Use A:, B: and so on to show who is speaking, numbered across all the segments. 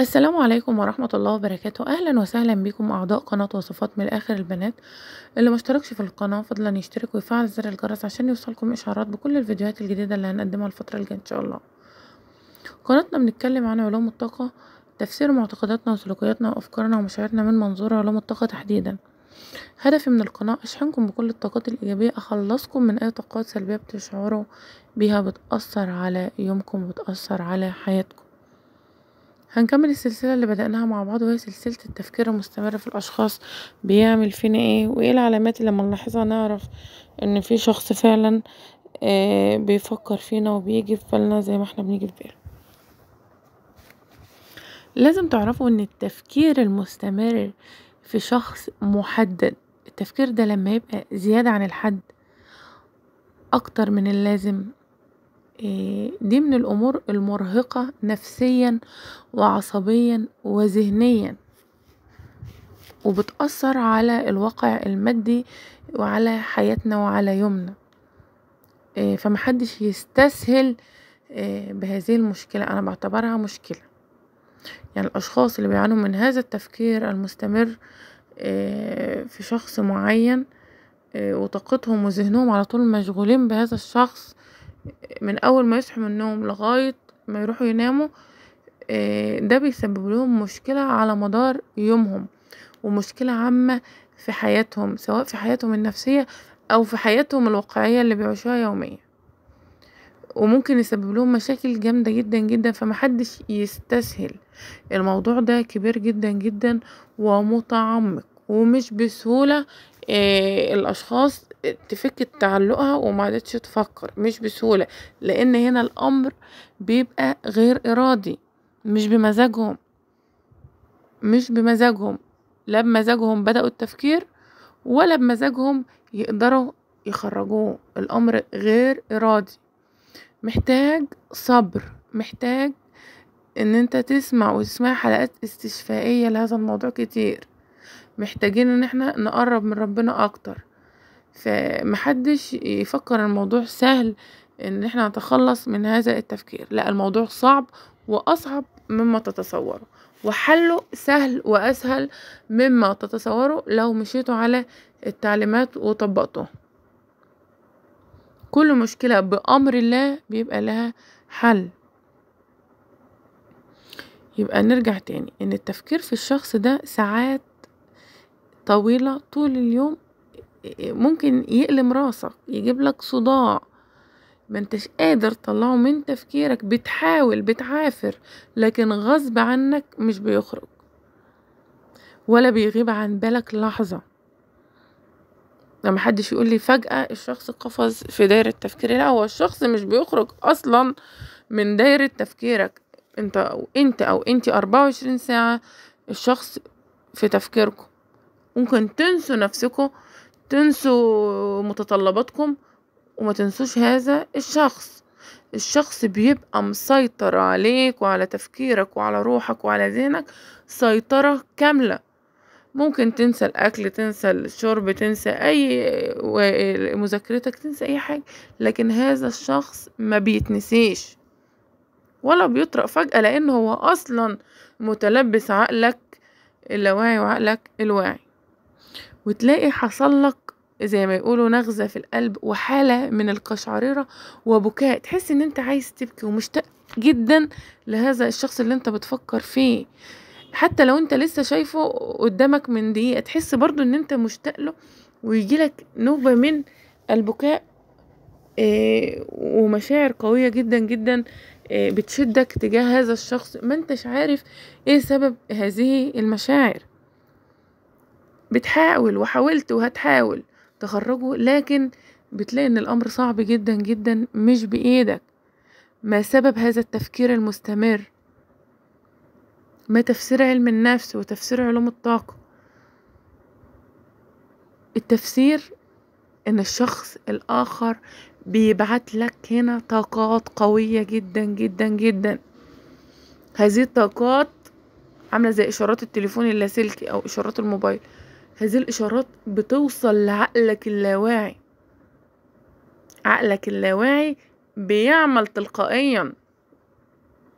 A: السلام عليكم ورحمة الله وبركاته أهلا وسهلا بكم أعضاء قناة وصفات من الآخر البنات اللي مشتركش في القناة فضلا يشترك ويفعل زر الجرس عشان يوصلكم إشعارات بكل الفيديوهات الجديدة اللي هنقدمها الفترة الجاية إن شاء الله قناتنا بنتكلم عن علوم الطاقة تفسير معتقداتنا وسلوكياتنا وأفكارنا ومشاعرنا من منظور علوم الطاقة تحديدا هدفي من القناة أشحنكم بكل الطاقات الإيجابية أخلصكم من أي طاقات سلبية بتشعروا بيها بتأثر على يومكم وبتأثر على حياتكم هنكمل السلسلة اللي بدأناها مع بعض وهي سلسلة التفكير المستمر في الأشخاص بيعمل فينا ايه وايه العلامات اللي لما نلاحظها نعرف ان في شخص فعلا آه، بيفكر فينا وبيجي في بالنا زي ما احنا بنيجي في باله لازم تعرفوا ان التفكير المستمر في شخص محدد التفكير ده لما يبقى زيادة عن الحد اكتر من اللازم إيه، دي من الأمور المرهقة نفسيا وعصبيا وذهنيا وبتأثر على الواقع المادي وعلى حياتنا وعلى يومنا إيه، فمحدش يستسهل إيه، بهذه المشكلة أنا بعتبرها مشكلة يعني الأشخاص اللي بيعانوا من هذا التفكير المستمر في شخص معين وطاقتهم وذهنهم على طول مشغولين بهذا الشخص من اول ما يصحوا من النوم لغاية ما يروحوا يناموا آه، ده بيسبب لهم مشكلة على مدار يومهم ومشكلة عامة في حياتهم سواء في حياتهم النفسية او في حياتهم الواقعية اللي بيعيشوها يوميا وممكن يسبب لهم مشاكل جامدة جدا جدا فمحدش يستسهل الموضوع ده كبير جدا جدا ومتعمق ومش بسهولة آه، الاشخاص تفك تعلقها وما عادتش تفكر مش بسهولة لان هنا الامر بيبقى غير ارادي مش بمزاجهم مش بمزاجهم لا بمزاجهم بدأوا التفكير ولا بمزاجهم يقدروا يخرجوه الامر غير ارادي محتاج صبر محتاج ان انت تسمع وتسمع حلقات استشفائية لهذا الموضوع كتير محتاجين ان احنا نقرب من ربنا اكتر فمحدش يفكر الموضوع سهل ان احنا نتخلص من هذا التفكير لا الموضوع صعب واصعب مما تتصوره وحله سهل واسهل مما تتصوره لو مشيتوا على التعليمات وطبقتوها كل مشكلة بأمر الله بيبقى لها حل يبقى نرجع تاني ان التفكير في الشخص ده ساعات طويلة طول اليوم ممكن يألم راسك يجيب لك صداع ما انتش قادر تطلعه من تفكيرك بتحاول بتعافر لكن غصب عنك مش بيخرج ولا بيغيب عن بالك لحظة لما حدش يقول لي فجأة الشخص قفز في دايرة تفكيري لا هو الشخص مش بيخرج أصلا من دايرة تفكيرك انت او انت او انت 24 ساعة الشخص في تفكيركم ممكن تنسوا نفسكم تنسوا متطلباتكم وما تنسوش هذا الشخص الشخص بيبقى مسيطر عليك وعلى تفكيرك وعلى روحك وعلى ذهنك سيطرة كاملة ممكن تنسى الأكل تنسى الشرب تنسى أي مذاكرتك تنسى أي حاجة لكن هذا الشخص ما بيتنسيش ولا بيطرق فجأة لأن هو أصلا متلبس عقلك اللاواعي وعقلك الواعي وتلاقي حصلك زي ما يقولوا نغزة في القلب وحالة من القشعريرة وبكاء تحس ان انت عايز تبكي ومشتاق جدا لهذا الشخص اللي انت بتفكر فيه حتى لو انت لسه شايفه قدامك من دقيقة تحس برضو ان انت مشتاق له ويجيلك نوبة من البكاء إيه ومشاعر قوية جدا جدا إيه بتشدك تجاه هذا الشخص ما انتش عارف ايه سبب هذه المشاعر بتحاول وحاولت وهتحاول تخرجه لكن بتلاقي ان الامر صعب جدا جدا مش بايدك ما سبب هذا التفكير المستمر ما تفسير علم النفس وتفسير علوم الطاقة التفسير ان الشخص الاخر بيبعت لك هنا طاقات قوية جدا جدا جدا هذه الطاقات عاملة زي اشارات التليفون اللاسلكي او اشارات الموبايل هذه الإشارات بتوصل لعقلك اللاواعي عقلك اللاواعي بيعمل تلقائيا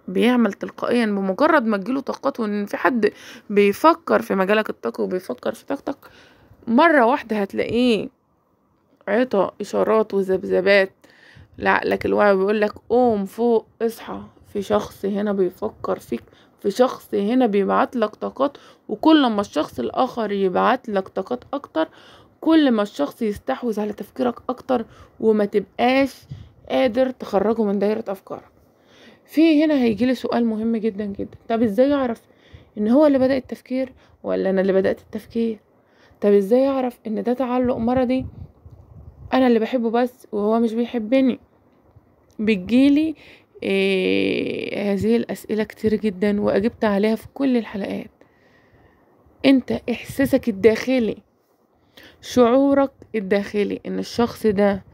A: بيعمل تلقائيا بمجرد ما تجيله طاقات ان في حد بيفكر في مجالك الطاقي وبيفكر في طاقتك مرة واحدة هتلاقيه عطى إشارات وذبذبات لعقلك الواعي بيقولك قوم فوق اصحى في شخص هنا بيفكر فيك في شخص هنا بيبعت لك طاقات وكل ما الشخص الاخر يبعت لك طاقات اكتر كل ما الشخص يستحوذ على تفكيرك اكتر وما تبقاش قادر تخرجه من دايرة افكارك في هنا هيجيلي سؤال مهم جدا جدا طب ازاي اعرف ان هو اللي بدأ التفكير ولا انا اللي بدأت التفكير طب ازاي اعرف ان ده تعلق مرضي انا اللي بحبه بس وهو مش بيحبني بتجيلي آه، هذه الأسئلة كتير جدا وأجبت عليها في كل الحلقات أنت إحساسك الداخلي شعورك الداخلي إن الشخص ده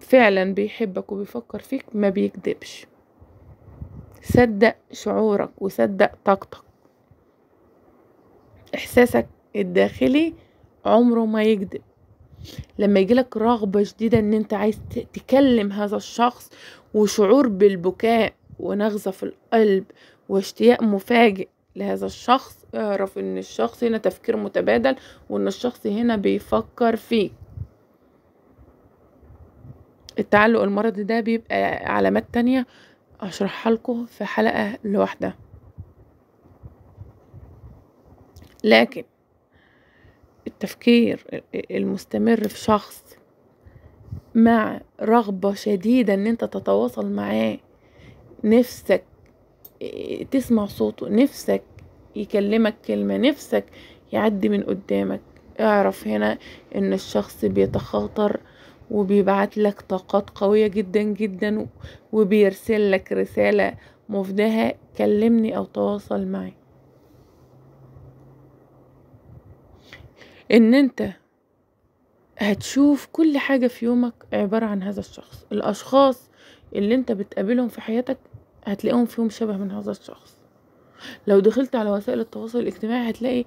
A: فعلا بيحبك وبيفكر فيك ما بيكذبش صدق شعورك وصدق طاقتك إحساسك الداخلي عمره ما يكذب لما يجيلك رغبة شديدة ان انت عايز تكلم هذا الشخص وشعور بالبكاء ونغزة في القلب واشتياق مفاجئ لهذا الشخص اعرف ان الشخص هنا تفكير متبادل وان الشخص هنا بيفكر فيك التعلق المرضي ده بيبقى علامات تانية اشرحها لكم في حلقة لوحدها لكن التفكير المستمر في شخص مع رغبة شديدة ان انت تتواصل معاه نفسك آه، تسمع صوته نفسك يكلمك كلمة نفسك يعدي من قدامك اعرف هنا ان الشخص بيتخاطر وبيبعت لك طاقات قوية جدا جدا وبيرسل لك رسالة مفدها كلمني او تواصل معي ان انت هتشوف كل حاجة في يومك عبارة عن هذا الشخص الأشخاص اللي انت بتقابلهم في حياتك هتلاقيهم فيهم شبه من هذا الشخص لو دخلت على وسائل التواصل الاجتماعي هتلاقي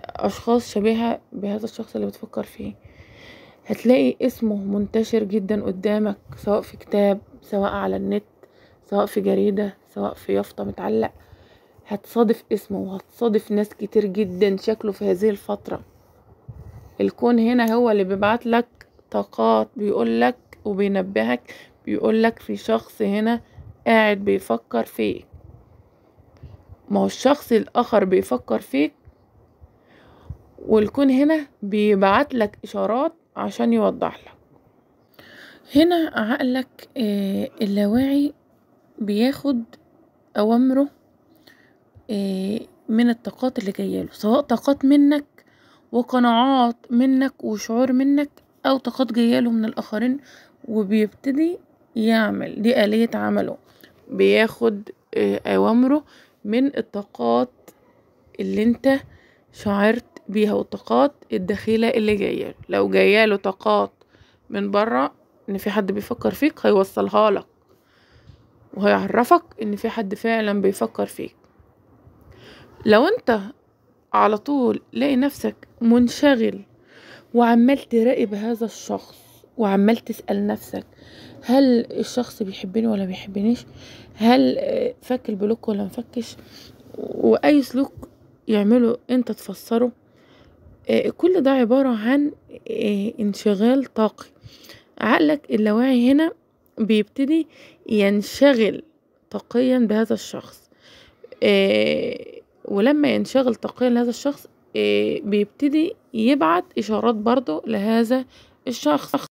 A: أشخاص شبيهة بهذا الشخص اللي بتفكر فيه هتلاقي اسمه منتشر جدا قدامك سواء في كتاب سواء على النت سواء في جريدة سواء في يافطة متعلق هتصادف اسمه وهتصادف ناس كتير جدا شكله في هذه الفترة الكون هنا هو اللي بيبعت لك طاقات بيقول لك وبينبهك بيقول لك في شخص هنا قاعد بيفكر فيك ما هو الشخص الآخر بيفكر فيك والكون هنا بيبعت لك إشارات عشان يوضح لك هنا عقلك آه، اللاواعي بياخد أوامره آه، من الطاقات اللي جاية له سواء طاقات منك وقناعات منك وشعور منك أو طاقات جياله من الآخرين وبيبتدي يعمل دي آلية عمله بياخد آه، أوامره من الطاقات اللي انت شعرت بيها والطاقات الدخيلة اللي جاية لو جاية له طاقات من برة ان في حد بيفكر فيك هيوصلها لك وهيعرفك ان في حد فعلا بيفكر فيك لو انت على طول لاقي نفسك منشغل وعمال تراقب هذا الشخص وعمال تسأل نفسك هل الشخص بيحبني ولا بيحبنيش هل آه، فك البلوك ولا مفكش واي سلوك يعمله انت تفسره آه، كل ده عبارة عن آه، انشغال طاقي عقلك اللاواعي هنا بيبتدي ينشغل طاقيا بهذا الشخص ولما ينشغل طاقيا لهذا الشخص آه، بيبتدي يبعت إشارات برضو لهذا الشخص